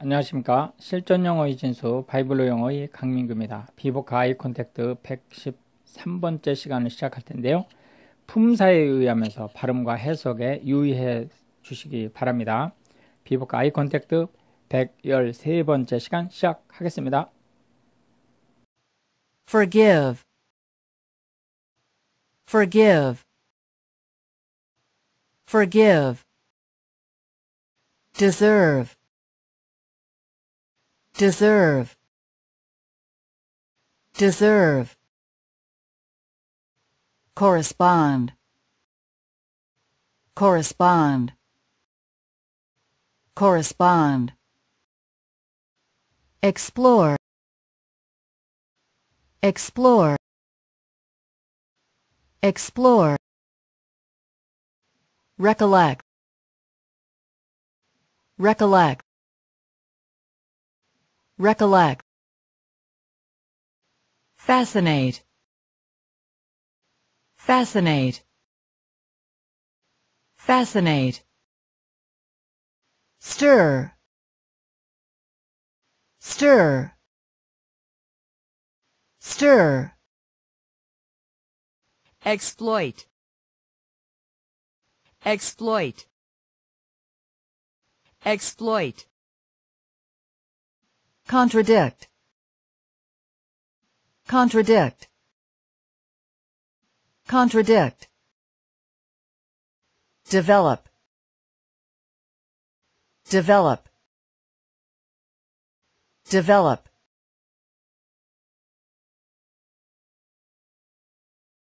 안녕하십니까 실전 영어의 진수 바이블로 영어의 강민규입니다. 비보카 아이 콘택트 113번째 시간을 시작할 텐데요. 품사에 의하면서 발음과 해석에 유의해 주시기 바랍니다. 비보카 아이 콘택트 113번째 시간 시작하겠습니다. forgive forgive forgive deserve deserve deserve correspond correspond correspond explore explore explore recollect recollect Recollect. Fascinate. Fascinate. Fascinate. Stir. Stir. Stir. Exploit. Exploit. Exploit contradict contradict contradict develop develop develop